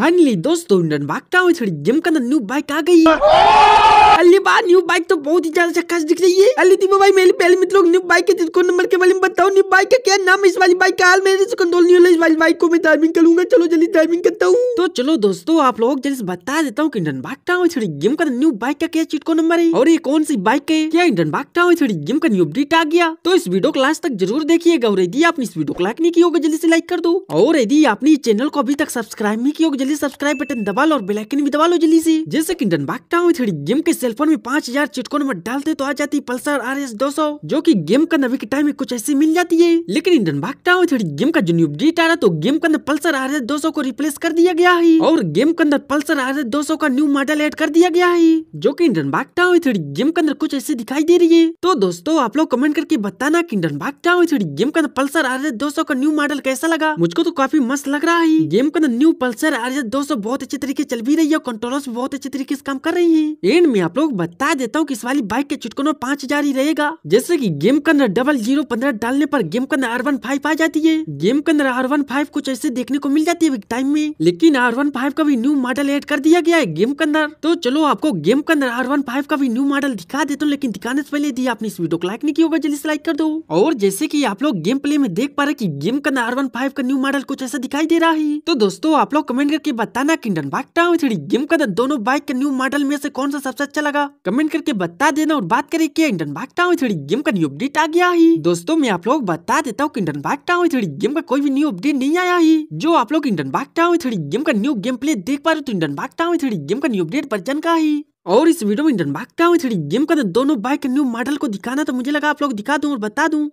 finally दोस्तों Indian बागटा हुई थोड़ी गेम के अंदर न्यू बाइक आ गई है अली बार न्यू बाइक तो बहुत ही ज्यादा चक्का दिख रही है अली दीपो भाई मेरे पहले मित्र न्यू बाइक के जिसको नंबर के बारे में बताओ न्यू बाइक का क्या नाम इस वाली बाइक का मेरे से कंट्रोल नहीं हो इस वाली बाइक को मैं ड्राइविंग करूंगा चलो जल्दी ड्राइविंग करता हूँ तो चलो दोस्तों आप लोग जल्दी बता देता हूँ की बाग टाउन थोड़ी गेम का न्यू बाइक का क्या चिटको नंबर है और ये कौन सी बाइक है क्या इंडन बाग टाउन थोड़ी गेम का न्यू अपडेट आ गया तो इस वीडियो को लास्ट तक जरूर देखिएगा और यदि आपने इस वीडियो को लाइक नहीं किया जल्दी से लाइक कर दो और यदि आपने चैनल को अभी तक सब्सक्राइब नहीं किया जल्दी सब्सक्राइब बटन दबा लो और बेलाइकन भी दबा लो जल्दी से जैसे की बाग टाउन थोड़ी गेम के सेलफोन में पांच हजार चिटकोन में डालते तो आ जाती पल्सर आर एस दो सौ जो की गेम का नवी के टाइम में कुछ ऐसी मिल जाती है लेकिन इंडन भागता हुआ थोड़ी गेम का जो न्यू अपडेट आ रहा तो गेम के अंदर पल्सर आर एस दो सौ को रिप्लेस कर दिया गया है और गेम के अंदर पल्सर आर एस दो सौ का न्यू मॉडल एड कर दिया गया है जो की इंजन भागता हुआ थोड़ी गेम के अंदर कुछ ऐसी दिखाई दे रही है तो दोस्तों आप लोग कमेंट करके बताना की इंजन भागता हुआ थोड़ी गेम के अंदर पल्सर आर एस दो सौ का न्यू मॉडल कैसा लगा मुझको तो काफी मस्त लग रहा है गेम के अंदर न्यू पल्सर आर एस दो सौ बहुत अच्छे तरीके चल भी रही है कंट्रोलर्स बहुत अच्छे तरीके से काम कर रही है एंड में आप लोग बता देता हूँ कि इस वाली बाइक के चुटकनों पांच हजार ही रहेगा जैसे कि गेम के अंदर डबल जीरो पंद्रह डालने पर गेम के अंदर आर वन फाइव आ जाती है गेम के अंदर आर वन फाइव कुछ ऐसे देखने को मिल जाती है टाइम में लेकिन आर वन फाइव का भी न्यू मॉडल एड कर दिया गया है गेम के अंदर तो चलो आपको गेम के अंदर आर वन फाइव का भी न्यू मॉडल दिखा देता हूँ लेकिन दिखाने से पहले दी आपने इस वीडियो को लाइक नहीं किया होगा जल्दी से लाइक कर दो और जैसे की आप लोग गेम प्ले में देख पा रहे की गेम के अंदर आर वन फाइव का न्यू मॉडल कुछ ऐसा दिखाई दे रहा है तो दोस्तों आप लोग कमेंट करके बताना किंडन बाइक टाउन गेम के अंदर दोनों बाइक के न्यू मॉडल में से कौन सा सबसे अच्छा कैसा लगा कमेंट करके बता देना और बात करें कि इंडन बाग टाउन थोड़ी गेम का न्यू अपडेट आ गया ही दोस्तों मैं आप लोग बता देता हूँ इंडन बाग टाउन थोड़ी गेम का कोई भी न्यू अपडेट नहीं आया ही जो आप लोग इंडन बाग टाउन थोड़ी गेम का न्यू गेम प्ले देख पा रहे तो इंडन बाग टाउन थोड़ी गेम का न्यू अपडेट वर्जन का ही और इस वीडियो में इंडन बाग टाउन थोड़ी गेम का तो दोनों बाइक न्यू मॉडल को दिखाना तो मुझे लगा आप लोग दिखा दूं और बता दू